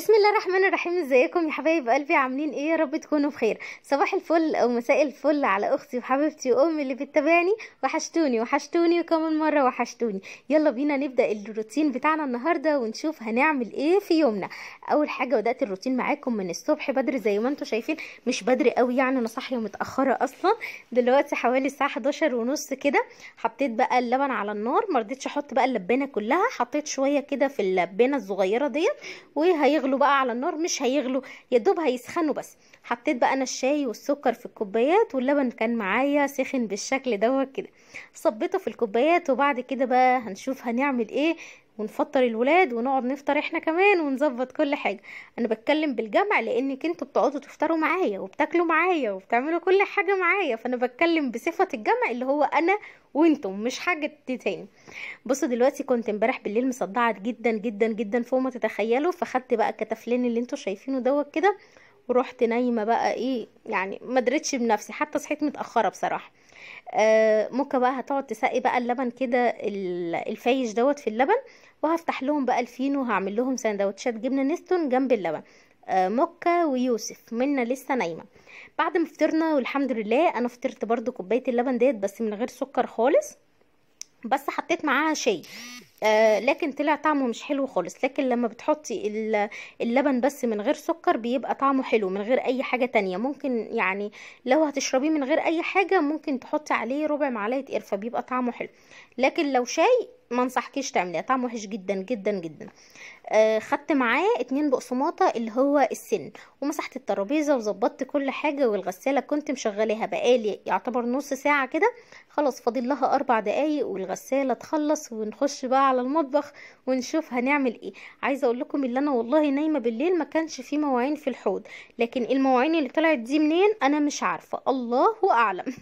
بسم الله الرحمن الرحيم ازيكم يا حبايب قلبي عاملين ايه يا رب تكونوا بخير صباح الفل او مساء الفل على اختي وحبيبتي وامي اللي بتتابعني وحشتوني وحشتوني وكمان مره وحشتوني يلا بينا نبدا الروتين بتاعنا النهارده ونشوف هنعمل ايه في يومنا اول حاجه بدات الروتين معاكم من الصبح بدري زي ما انتم شايفين مش بدري قوي يعني انا صاحيه متاخره اصلا دلوقتي حوالي الساعه 11 ونص كده حطيت بقى اللبن على النار ما رضيتش احط بقى اللبانه كلها حطيت شويه كده في اللبانه الصغيره ديت وهي يغلوا بقى على النار مش هيغلوا يا دوب هيسخنوا بس حطيت بقى انا الشاي والسكر في الكوبايات واللبن كان معايا سخن بالشكل دوت كده صبيته في الكوبايات وبعد كده بقى هنشوف هنعمل ايه ونفطر الولاد ونقعد نفطر احنا كمان ونظبط كل حاجه انا بتكلم بالجمع لانك انتوا بتقعدوا تفطروا معايا وبتاكلوا معايا وبتعملوا كل حاجه معايا فانا بتكلم بصفه الجمع اللي هو انا وانتم مش حاجه تاني بصوا دلوقتي كنت امبارح بالليل مصدعه جدا جدا جدا فوق ما تتخيلوا فخدت بقى الكتفلين اللي انتوا شايفينه دوت كده ورحت نايمه بقى ايه يعني ما درتش بنفسي حتى صحيت متاخره بصراحه آه ممكن بقى هتقعد تسقي بقى اللبن كده الفايش دوت في اللبن وهفتح لهم بقى الفين وهعمل لهم سندوتشات جبنه نستون جنب اللبن مكة آه، ويوسف منا لسه نايمة بعد ما فطرنا والحمد لله انا فطرت برضو كوباية اللبن ديت بس من غير سكر خالص بس حطيت معاها شاي آه لكن طلع طعمه مش حلو خالص لكن لما بتحطي اللبن بس من غير سكر بيبقى طعمه حلو من غير اي حاجة تانية ممكن يعني لو هتشربيه من غير اي حاجة ممكن تحطي عليه ربع معلقة قرفة بيبقى طعمه حلو لكن لو شاي ما انصحكيش تعمليها طعمه وحش جدا جدا جدا آه، خدت معاه اتنين بقسماطه اللي هو السن ومسحت الترابيزه وظبطت كل حاجه والغساله كنت مشغلاها بقالي يعتبر نص ساعه كده خلاص فاضل لها اربع دقايق والغساله تخلص ونخش بقى على المطبخ ونشوف هنعمل ايه عايزه اقول لكم اللي انا والله نايمه بالليل ما كانش فيه مواعين في الحوض لكن المواعين اللي طلعت دي منين انا مش عارفه الله اعلم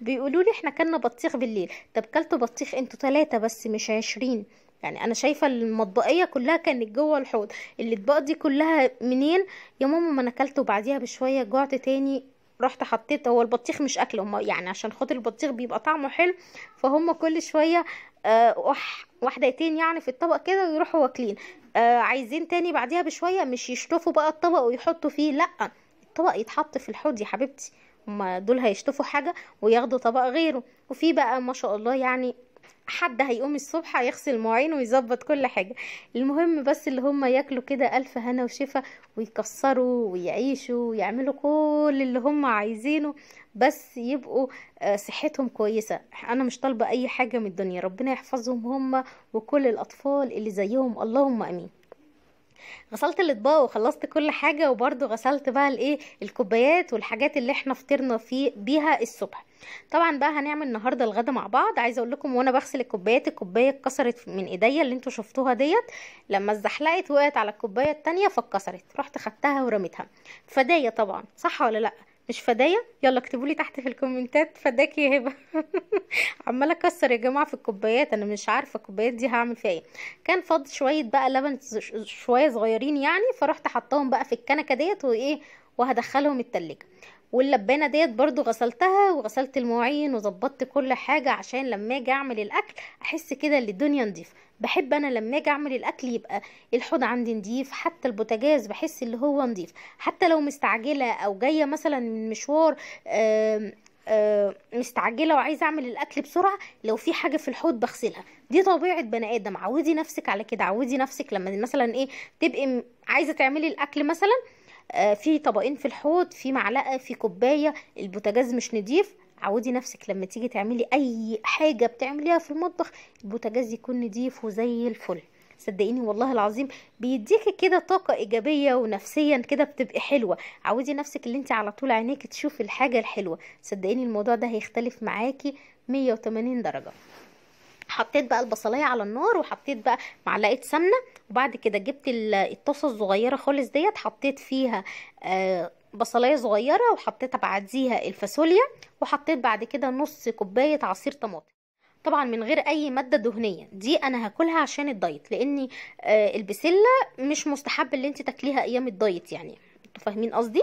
بيقولوا لي احنا كنا بطيخ بالليل طب كلتوا بطيخ انتوا ثلاثه بس مش عشرين يعني انا شايفه المطبقيه كلها كانت جوه الحوض الاطباق دي كلها منين يا ماما ما انا اكلت وبعديها بشويه جعت تاني رحت حطيت هو البطيخ مش اكل هم يعني عشان خاطر البطيخ بيبقى طعمه حلو فهم كل شويه آه واحدتين يعني في الطبق كده ويروحوا واكلين آه عايزين تاني بعديها بشويه مش يشطفوا بقى الطبق ويحطوا فيه لا الطبق يتحط في الحوض يا حبيبتي هم دول هيشطفوا حاجه وياخدوا طبق غيره وفي بقى ما شاء الله يعني حد هيقوم الصبح يغسل مواعين ويظبط كل حاجه المهم بس اللي هم ياكلوا كده الف هنا وشفا ويكسروا ويعيشوا ويعملوا كل اللي هم عايزينه بس يبقوا آه، صحتهم كويسه انا مش طالبه اي حاجه من الدنيا ربنا يحفظهم هم وكل الاطفال اللي زيهم اللهم امين غسلت الاطباق وخلصت كل حاجه وبرده غسلت بقى الايه الكوبايات والحاجات اللي احنا فطرنا فيه بيها الصبح طبعا بقى هنعمل النهارده الغدا مع بعض عايزه اقول لكم وانا بغسل الكوبايات الكوبايه اتكسرت من ايديا اللي انتوا شفتوها ديت لما اتزحلقت وقعت على الكوبايه التانية فاتكسرت رحت خدتها ورميتها فدايه طبعا صح ولا لا مش فدايا يلا اكتبوا لي تحت في الكومنتات فداك يا هبه عماله اكسر يا جماعه في الكوبايات انا مش عارفه الكوبايات دي هعمل فيها ايه كان فاض شويه بقى لبن شويه صغيرين يعني فرحت حطاهم بقى في الكنكه ديت وايه وهدخلهم التلاجة واللبانه ديت برضو غسلتها وغسلت المواعين وظبطت كل حاجه عشان لما اجي اعمل الاكل احس كده ان الدنيا نضيفه بحب انا لما اجي اعمل الاكل يبقى الحوض عندي نضيف حتى البوتاجاز بحس اللي هو نضيف حتى لو مستعجله او جايه مثلا من مشوار مستعجله وعايزه اعمل الاكل بسرعه لو في حاجه في الحوض بغسلها دي طبيعه بني ادم عودي نفسك على كده عودي نفسك لما مثلا ايه تبقي عايزه تعملي الاكل مثلا آه، في طبقين في الحوض في معلقه في كوبايه البوتاجاز مش نضيف عودي نفسك لما تيجي تعملي اي حاجه بتعمليها في المطبخ البوتاجاز يكون نضيف وزي الفل صدقيني والله العظيم بيديكي كده طاقة إيجابية ونفسيا كده بتبقي حلوة عودي نفسك اللي انت على طول عينيك تشوفي الحاجة الحلوة صدقيني الموضوع ده هيختلف معاكي 180 درجة حطيت بقى البصلايه على النار وحطيت بقى معلقه سمنه وبعد كده جبت الطاسه الصغيره خالص ديت حطيت فيها آه بصلايه صغيره وحطيت بعديها الفاصوليا وحطيت بعد كده نص كوبايه عصير طماطم طبعا من غير اي ماده دهنيه دي انا هاكلها عشان الدايت لان آه، البسله مش مستحب اللي انت تاكليها ايام الدايت يعني انتوا فاهمين قصدي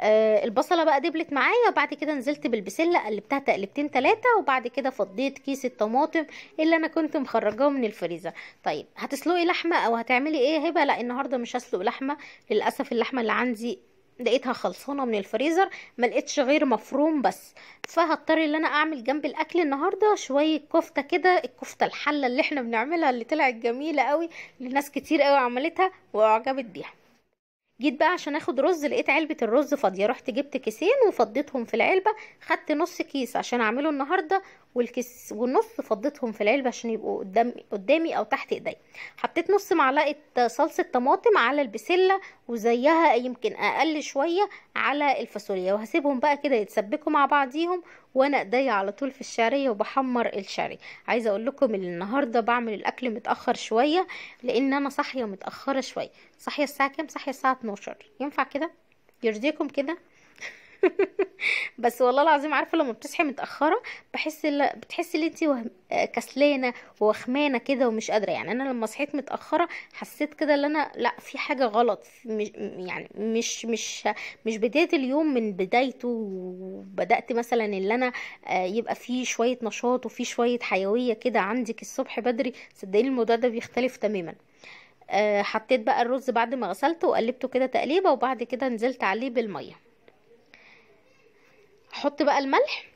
آه البصله بقى دبلت معايا وبعد كده نزلت بالبسله قلبتها تقلبتين ثلاثه وبعد كده فضيت كيس الطماطم اللي انا كنت مخرجاه من الفريزر طيب هتسلقي لحمه او هتعملي ايه هبه لا النهارده مش هسلق لحمه للاسف اللحمه اللي عندي لقيتها خلصانه من الفريزر ما لقيتش غير مفروم بس فهضطر ان انا اعمل جنب الاكل النهارده شويه كفته كده الكفته الحله اللي احنا بنعملها اللي طلعت جميله قوي لناس كتير قوي عملتها واعجبت بيها جيت بقى عشان اخد رز لقيت علبه الرز فاضيه رحت جبت كيسين وفضيتهم في العلبه خدت نص كيس عشان اعمله النهارده والكس والنص فضيتهم في العلبه عشان يبقوا قدام قدامي او تحت ايدي حطيت نص معلقه صلصه طماطم على البسله وزيها يمكن اقل شويه على الفاصوليا وهسيبهم بقى كده يتسبكوا مع بعضيهم وانا ايديا على طول في الشعريه وبحمر الشعريه عايزه اقول لكم النهارده بعمل الاكل متاخر شويه لان انا صاحيه متاخره شويه صاحيه الساعه كام صاحيه الساعه 12 ينفع كده يرضيكم كده بس والله العظيم عارفه لما بتصحي متاخره بحس ل... بتحسي ان انت كسلانه وخمانه كده ومش قادره يعني انا لما صحيت متاخره حسيت كده ان انا لا في حاجه غلط مش... يعني مش مش مش بدايه اليوم من بدايته وبدات مثلا ان انا آه، يبقى فيه شويه نشاط وفي شويه حيويه كده عندك الصبح بدري صدقيني الموضوع ده بيختلف تماما آه، حطيت بقى الرز بعد ما غسلته وقلبته كده تقليبه وبعد كده نزلت عليه بالميه هحط بقى الملح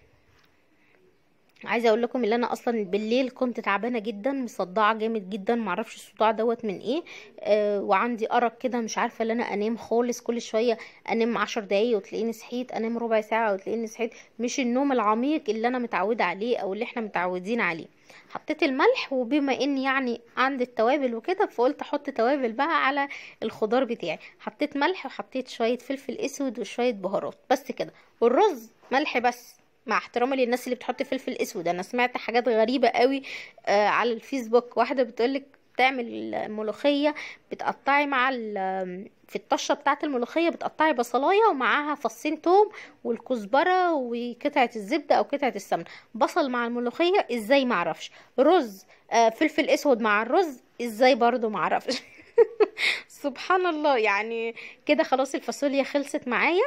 عايزه اقول لكم ان انا اصلا بالليل كنت تعبانه جدا مصدعه جامد جدا معرفش الصداع دوت من ايه آه وعندي ارق كده مش عارفه ان انا انام خالص كل شويه انام عشر دقايق وتلاقيني صحيت انام ربع ساعه وتلاقيني صحيت مش النوم العميق اللي انا متعوده عليه او اللي احنا متعودين عليه حطيت الملح وبما ان يعني عندي التوابل وكده فقلت احط توابل بقى على الخضار بتاعي حطيت ملح وحطيت شويه فلفل اسود وشويه بهارات بس كده والرز ملح بس مع احترامي للناس اللي بتحط فلفل اسود انا سمعت حاجات غريبه قوي آه على الفيسبوك واحده بتقولك بتعمل ملوخيه بتقطعي مع في الطشه بتاعه الملوخيه بتقطعي بصلايه ومعاها فصين توم والكزبره وقطعه الزبده او قطعه السمنه بصل مع الملوخيه ازاي معرفش رز آه فلفل اسود مع الرز ازاي برضو معرفش سبحان الله يعني كده خلاص الفاصوليا خلصت معايا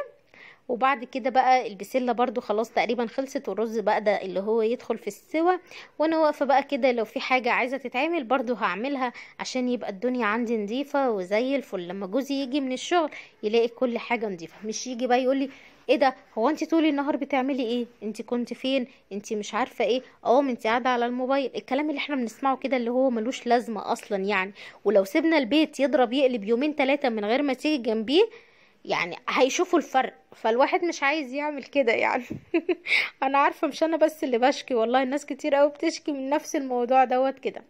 وبعد كده بقى البسله برضو خلاص تقريبا خلصت والرز بقى ده اللي هو يدخل في السوا وانا واقفه بقى كده لو في حاجه عايزه تتعمل برضو هعملها عشان يبقى الدنيا عندي نظيفه وزي الفل لما جوزي يجي من الشغل يلاقي كل حاجه نظيفه مش يجي بقى يقول لي ايه ده هو انت طول النهار بتعملي ايه انت كنت فين انت مش عارفه ايه اه انت قاعده على الموبايل الكلام اللي احنا بنسمعه كده اللي هو ملوش لازمه اصلا يعني ولو سيبنا البيت يضرب يقلب يومين ثلاثه من غير ما تيجي جنبيه يعني هيشوفوا الفرق فالواحد مش عايز يعمل كده يعني انا عارفه مش انا بس اللي بشكي والله الناس كتير قوي بتشكي من نفس الموضوع دوت كده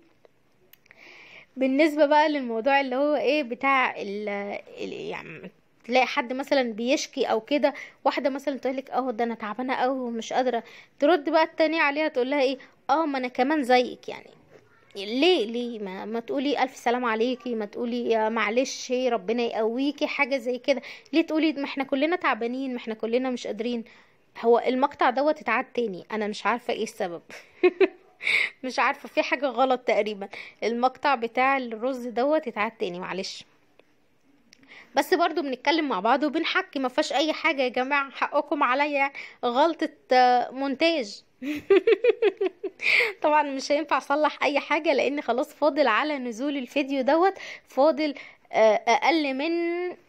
بالنسبه بقى للموضوع اللي هو ايه بتاع ال يعني تلاقي حد مثلا بيشكي او كده واحده مثلا لك اه ده انا تعبانه قوي ومش قادره ترد بقى التانية عليها تقولها ايه اه ما انا كمان زيك يعني ليه ليه ما, ما تقولي الف سلام عليكي ما تقولي معلش ربنا يقويكي حاجه زي كده ليه تقولي ما احنا كلنا تعبانين ما احنا كلنا مش قادرين هو المقطع دوت اتعاد تاني انا مش عارفه ايه السبب مش عارفه في حاجه غلط تقريبا المقطع بتاع الرز دوت اتعاد تاني معلش بس برضو بنتكلم مع بعض وبنحكي ما فيش اي حاجه يا جماعه حقكم عليا غلطه آه، مونتاج طبعا مش هينفع اصلح اي حاجه لان خلاص فاضل على نزول الفيديو دوت فاضل آه، اقل من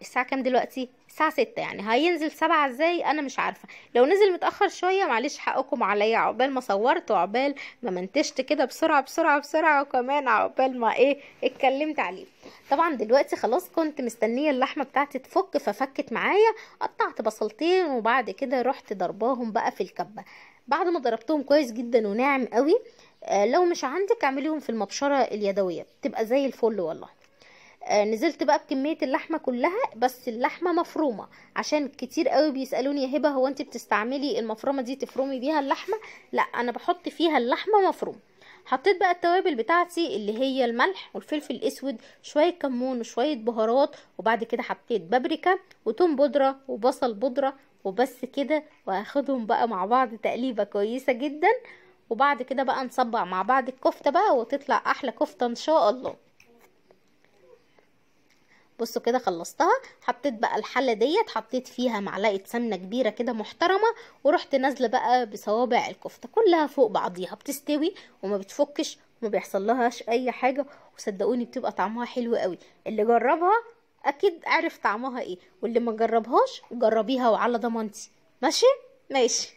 الساعه كام دلوقتي الساعه 6 يعني هينزل 7 ازاي انا مش عارفه لو نزل متاخر شويه معلش حقكم عليا عقبال ما صورت وعقبال ما منتجت كده بسرعه بسرعه بسرعه وكمان عقبال ما ايه اتكلمت عليه طبعا دلوقتي خلاص كنت مستنيه اللحمه بتاعتي تفك ففكت معايا قطعت بصلتين وبعد كده رحت ضرباهم بقى في الكبه بعد ما ضربتهم كويس جدا وناعم قوي آه لو مش عندك اعمليهم في المبشره اليدويه بتبقى زي الفل والله آه نزلت بقى بكميه اللحمه كلها بس اللحمه مفرومه عشان كتير قوي بيسالوني يا هبه هو انت بتستعملي المفرمه دي تفرمي بيها اللحمه لا انا بحط فيها اللحمه مفرومه حطيت بقى التوابل بتاعتي اللي هي الملح والفلفل الاسود شويه كمون وشويه بهارات وبعد كده حطيت بابريكا وتوم بودره وبصل بودره وبس كده وهاخدهم بقى مع بعض تقليبه كويسه جدا وبعد كده بقى نصبع مع بعض الكفته بقى وتطلع احلى كفته ان شاء الله بصوا كده خلصتها حطيت بقى الحله ديت حطيت فيها معلقه سمنه كبيره كده محترمه ورحت نازله بقى بصوابع الكفته كلها فوق بعضيها بتستوي وما بتفكش وما بيحصل لهاش اي حاجه وصدقوني بتبقى طعمها حلو قوي اللي جربها اكيد عارف طعمها ايه واللي ما جربهاش جربيها وعلى ضمانتي ماشي ماشي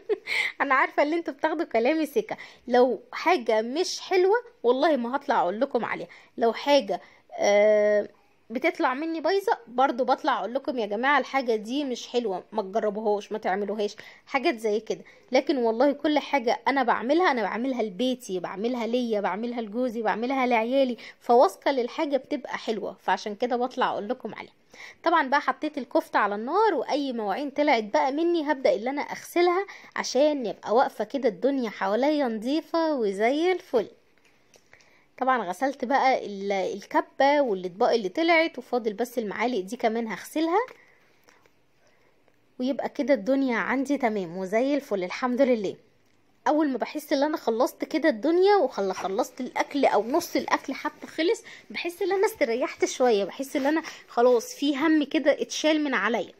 انا عارفه ان انتوا بتاخدوا كلامي سكه لو حاجه مش حلوه والله ما هطلع اقول لكم عليها لو حاجه آه بتطلع مني بايظه برضو بطلع اقول لكم يا جماعه الحاجه دي مش حلوه ما تجربوهاش ما تعملوهاش حاجات زي كده لكن والله كل حاجه انا بعملها انا بعملها لبيتي بعملها ليا بعملها لجوزي بعملها لعيالي فواثقه للحاجه بتبقى حلوه فعشان كده بطلع اقول لكم عليها طبعا بقى حطيت الكفته على النار واي مواعين طلعت بقى مني هبدا ان انا اغسلها عشان يبقى واقفه كده الدنيا حواليا نظيفه وزي الفل طبعا غسلت بقى الكبة والاطباق اللي طلعت وفاضل بس المعالق دي كمان هغسلها ويبقى كده الدنيا عندي تمام وزي الفل الحمد لله اول ما بحس ان انا خلصت كده الدنيا وخلصت الاكل او نص الاكل حتى خلص بحس ان انا استريحت شويه بحس ان انا خلاص في هم كده اتشال من عليا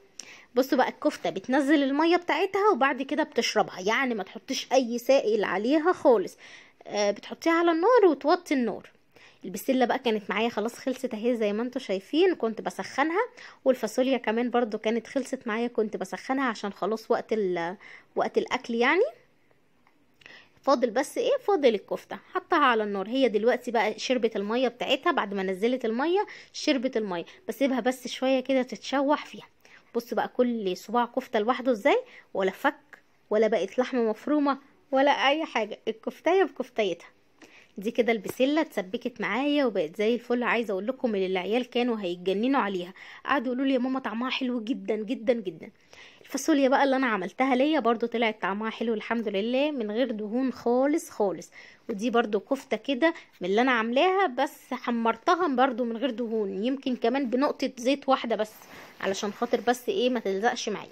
بصوا بقى الكفته بتنزل الميه بتاعتها وبعد كده بتشربها يعني ما تحطيش اي سائل عليها خالص آه بتحطيها على النار وتوطي النار البسله بقى كانت معايا خلاص خلصت اهي زي ما انتم شايفين كنت بسخنها والفاصوليا كمان برضو كانت خلصت معايا كنت بسخنها عشان خلاص وقت وقت الاكل يعني فاضل بس ايه فاضل الكفته حطها على النار هي دلوقتي بقى شربت الميه بتاعتها بعد ما نزلت الميه شربت الميه بسيبها بس شويه كده تتشوح فيها بص بقى كل صباع كفته لوحده ازاي ولا فك ولا بقت لحمه مفرومه ولا اي حاجه الكفتايه بكفتايتها دي كده البسله اتسبكت معايا وبقت زي الفل عايزه اقول لكم ان العيال كانوا هيتجننوا عليها قعدوا يقولوا لي يا ماما طعمها حلو جدا جدا جدا الفاصوليا بقى اللي انا عملتها ليا برضو طلعت طعمها حلو الحمد لله من غير دهون خالص خالص ودي برضو كفتة كده من اللي انا عاملاها بس حمرتها برضو من غير دهون يمكن كمان بنقطة زيت واحدة بس علشان خاطر بس ايه ما تلزقش معايا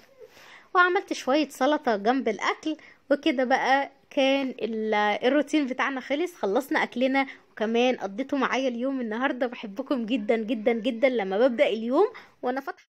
وعملت شوية سلطة جنب الاكل وكده بقى كان الروتين بتاعنا خلص خلصنا اكلنا وكمان قضيتوا معايا اليوم النهارده بحبكم جدا جدا جدا لما ببدا اليوم وانا فاتحه